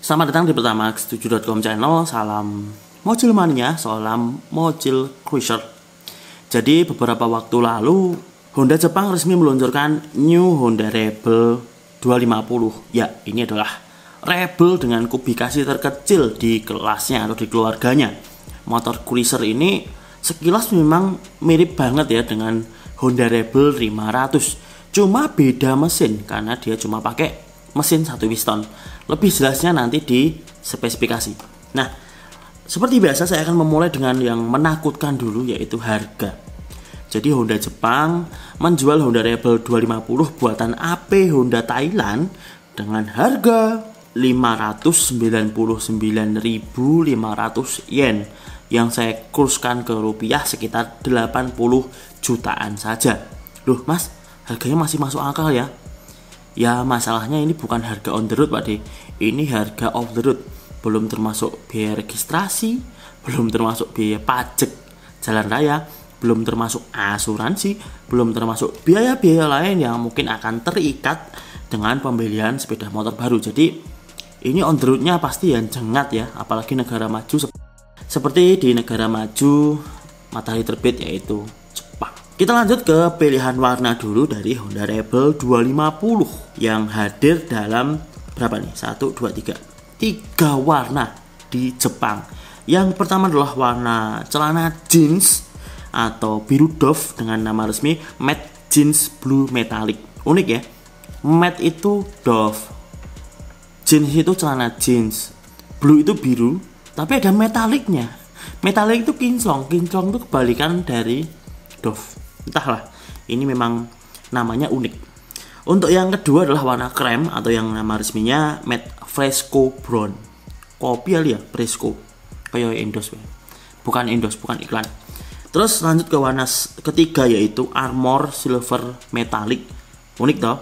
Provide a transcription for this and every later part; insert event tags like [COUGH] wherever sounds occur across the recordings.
Selamat datang di pertama pertamax7.com channel, salam mojil mania, salam mojil cruiser. Jadi beberapa waktu lalu, Honda Jepang resmi meluncurkan New Honda Rebel 250. Ya, ini adalah Rebel dengan kubikasi terkecil di kelasnya atau di keluarganya. Motor cruiser ini sekilas memang mirip banget ya dengan Honda Rebel 500. Cuma beda mesin karena dia cuma pakai mesin satu piston. Lebih jelasnya nanti di spesifikasi. Nah, seperti biasa saya akan memulai dengan yang menakutkan dulu yaitu harga. Jadi Honda Jepang menjual Honda Rebel 250 buatan AP Honda Thailand dengan harga 599.500 yen yang saya kurskan ke rupiah sekitar 80 jutaan saja. Loh mas, harganya masih masuk akal ya ya masalahnya ini bukan harga on the road Pak De ini harga off the road belum termasuk biaya registrasi belum termasuk biaya pajak jalan raya belum termasuk asuransi belum termasuk biaya-biaya lain yang mungkin akan terikat dengan pembelian sepeda motor baru jadi ini on the roadnya pasti yang jengat ya apalagi negara maju seperti di negara maju matahari terbit yaitu kita lanjut ke pilihan warna dulu dari Honda Rebel 250 yang hadir dalam berapa nih? 1, 2, 3. 3 warna di Jepang. Yang pertama adalah warna celana jeans atau biru doff dengan nama resmi matte jeans blue metallic. Unik ya. Matte itu doff. Jeans itu celana jeans. Blue itu biru, tapi ada metaliknya. Metalik itu kinclong. Kinclong itu kebalikan dari doff entahlah ini memang namanya unik untuk yang kedua adalah warna krem atau yang nama resminya matte fresco brown kopi kali ya fresco kayak endos ya. bukan endos bukan iklan terus lanjut ke warna ketiga yaitu armor silver metallic unik toh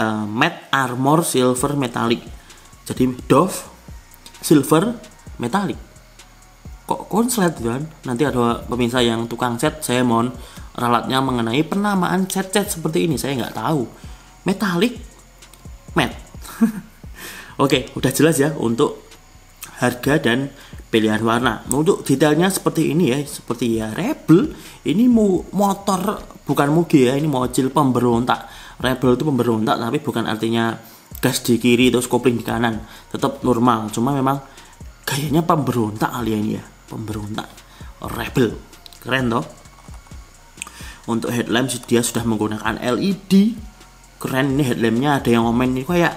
uh, matte armor silver metallic jadi Dove silver metallic kok konslet kan nanti ada pemirsa yang tukang set saya mohon ralatnya mengenai penamaan cat-cat seperti ini saya nggak tahu Metalik, matte [LAUGHS] Oke, udah jelas ya untuk harga dan pilihan warna. Untuk detailnya seperti ini ya, seperti ya Rebel. Ini mu motor bukan Mugi ya, ini mobil pemberontak. Rebel itu pemberontak tapi bukan artinya gas di kiri terus kopling di kanan. Tetap normal, cuma memang gayanya pemberontak alien ya, pemberontak. Rebel. Keren toh? untuk headlamp dia sudah menggunakan LED keren ini headlampnya ada yang komen ini kayak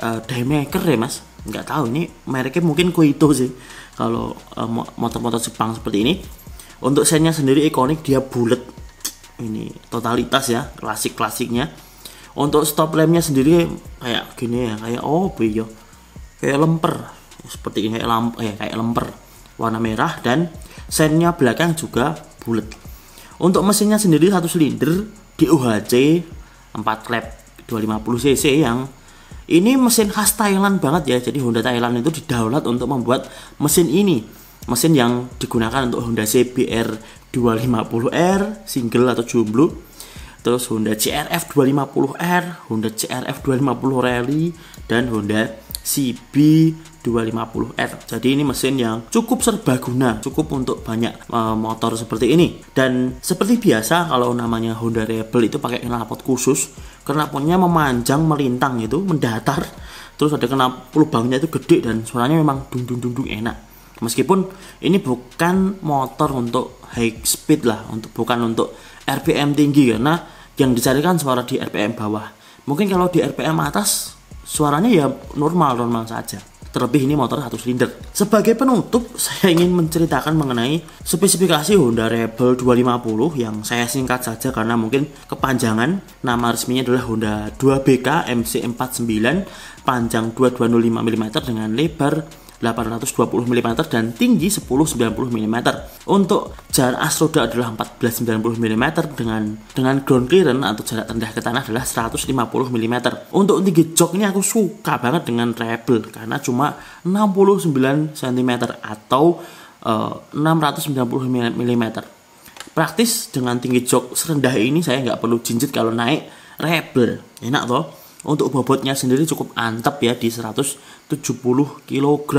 uh, daymaker ya mas nggak tahu ini mereknya mungkin Koito sih kalau uh, motor-motor Jepang seperti ini untuk senya sendiri ikonik dia bulat ini totalitas ya klasik klasiknya untuk stop lampnya sendiri kayak gini ya kayak oh bio iya? kayak lemper seperti ini kayak lamp eh, kayak lemper warna merah dan senya belakang juga bulat untuk mesinnya sendiri satu silinder DOHC 4 klep 250 cc yang ini mesin khas Thailand banget ya. Jadi Honda Thailand itu didaulat untuk membuat mesin ini. Mesin yang digunakan untuk Honda CBR 250R single atau jumbo. Terus Honda CRF 250R, Honda CRF 250 Rally dan Honda CB250R. Eh, jadi ini mesin yang cukup serbaguna, cukup untuk banyak e, motor seperti ini. Dan seperti biasa kalau namanya Honda Rebel itu pakai knalpot khusus, knalpotnya memanjang melintang itu, mendatar. Terus ada knalpot lubangnya itu gede dan suaranya memang dung dung dung dung enak meskipun ini bukan motor untuk high speed lah untuk bukan untuk RPM tinggi karena yang dicarikan suara di RPM bawah mungkin kalau di RPM atas suaranya ya normal-normal saja terlebih ini motor satu silinder. Sebagai penutup, [LAUGHS] saya ingin menceritakan mengenai spesifikasi Honda Rebel 250 yang saya singkat saja karena mungkin kepanjangan. Nama resminya adalah Honda 2BK MC49 panjang 2205 mm dengan lebar 820 mm dan tinggi 1090 mm. Untuk jarak astroda adalah 1490 mm dengan dengan ground clearance atau jarak rendah ke tanah adalah 150 mm. Untuk tinggi jok ini aku suka banget dengan treble karena cuma 69 cm atau uh, 690 mm. Praktis dengan tinggi jok serendah ini saya nggak perlu jinjit kalau naik rebel. Enak toh. Untuk bobotnya sendiri cukup antep ya di 170 kg.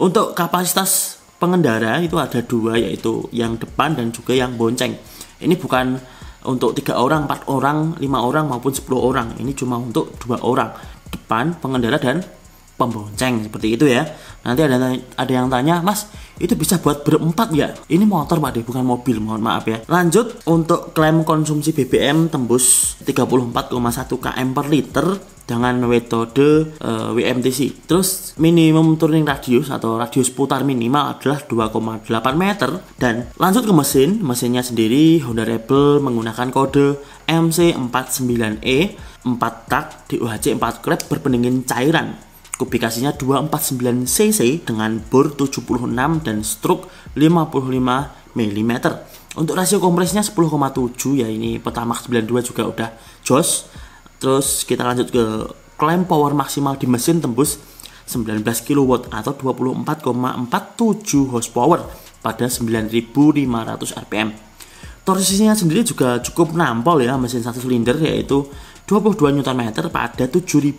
Untuk kapasitas pengendara itu ada dua yaitu yang depan dan juga yang bonceng. Ini bukan untuk tiga orang, empat orang, lima orang maupun 10 orang. Ini cuma untuk dua orang depan pengendara dan pembonceng seperti itu ya nanti ada ada yang tanya mas itu bisa buat berempat ya ini motor pak deh bukan mobil mohon maaf ya lanjut untuk klaim konsumsi BBM tembus 34,1 km per liter dengan metode e, eh, WMTC. Terus minimum turning radius atau radius putar minimal adalah 2,8 meter dan lanjut ke mesin. Mesinnya sendiri Honda Rebel menggunakan kode MC49E 4 tak di UHC 4 klep berpendingin cairan Kubikasinya 249 cc dengan bor 76 dan stroke 55 mm. Untuk rasio kompresnya 10,7 ya ini pertama 92 juga udah jos. Terus kita lanjut ke klaim power maksimal di mesin tembus 19 kW atau 24,47 horsepower pada 9500 rpm. Torsinya sendiri juga cukup nampol ya mesin satu silinder yaitu 22 Nm pada 7750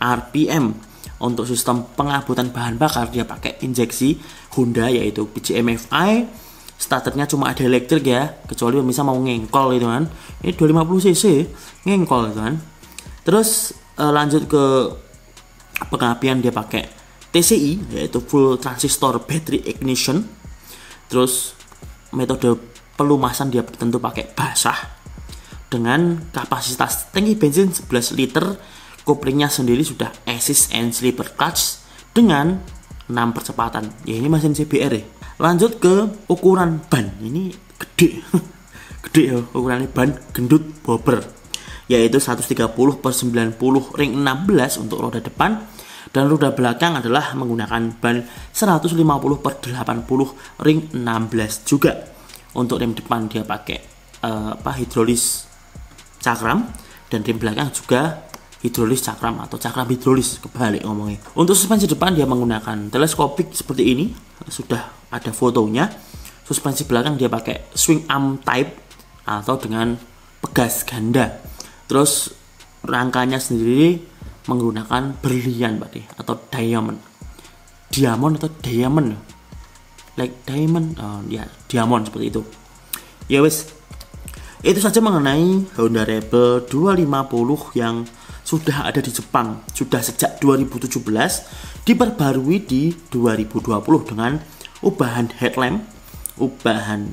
RPM. Untuk sistem pengabutan bahan bakar dia pakai injeksi Honda yaitu PGMFI. Starternya cuma ada elektrik ya, kecuali bisa mau ngengkol itu kan. Ini 250 cc ngengkol itu kan. Terus eh, lanjut ke pengapian dia pakai TCI yaitu full transistor battery ignition. Terus metode pelumasan dia tentu pakai basah dengan kapasitas tangki bensin 11 liter, koplingnya sendiri sudah assist and Slipper clutch dengan 6 percepatan. Ya ini mesin CBR ya. Lanjut ke ukuran ban. Ini gede. [LAUGHS] gede ya ukurannya ban gendut bobber yaitu 130 per 90 ring 16 untuk roda depan dan roda belakang adalah menggunakan ban 150 per 80 ring 16 juga untuk rem depan dia pakai uh, apa hidrolis cakram dan rem belakang juga hidrolis cakram atau cakram hidrolis kebalik ngomongnya. Untuk suspensi depan dia menggunakan teleskopik seperti ini, sudah ada fotonya. Suspensi belakang dia pakai swing arm type atau dengan pegas ganda. Terus rangkanya sendiri menggunakan berlian berarti atau diamond. Diamond atau diamond. Like diamond, oh, ya diamond seperti itu. Ya wes, itu saja mengenai Honda Rebel 250 yang sudah ada di Jepang sudah sejak 2017 diperbarui di 2020 dengan ubahan headlamp, ubahan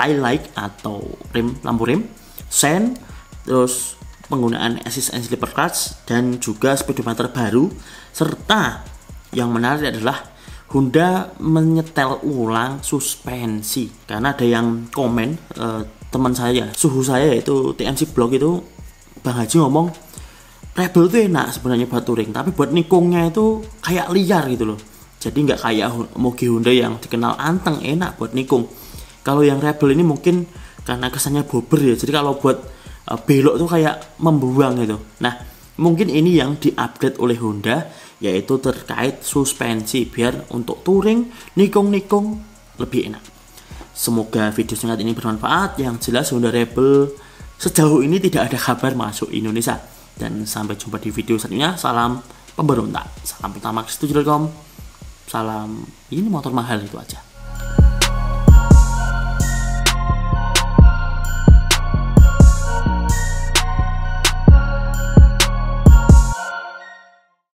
tail light atau rim lampu rem, sen, terus penggunaan assist and slipper clutch dan juga speedometer baru serta yang menarik adalah Honda menyetel ulang suspensi karena ada yang komen eh, teman saya suhu saya itu TMC Blog itu Bang Haji ngomong Rebel tuh enak sebenarnya buat touring tapi buat nikungnya itu kayak liar gitu loh jadi nggak kayak Mogi Honda yang dikenal anteng enak buat nikung kalau yang Rebel ini mungkin karena kesannya bober ya jadi kalau buat eh, belok tuh kayak membuang gitu nah mungkin ini yang diupdate oleh Honda yaitu terkait suspensi biar untuk touring nikung-nikung lebih enak Semoga video singkat ini bermanfaat. Yang jelas Honda Rebel sejauh ini tidak ada kabar masuk Indonesia. Dan sampai jumpa di video selanjutnya. Salam pemberontak. Salam pertama salam ini motor mahal itu aja.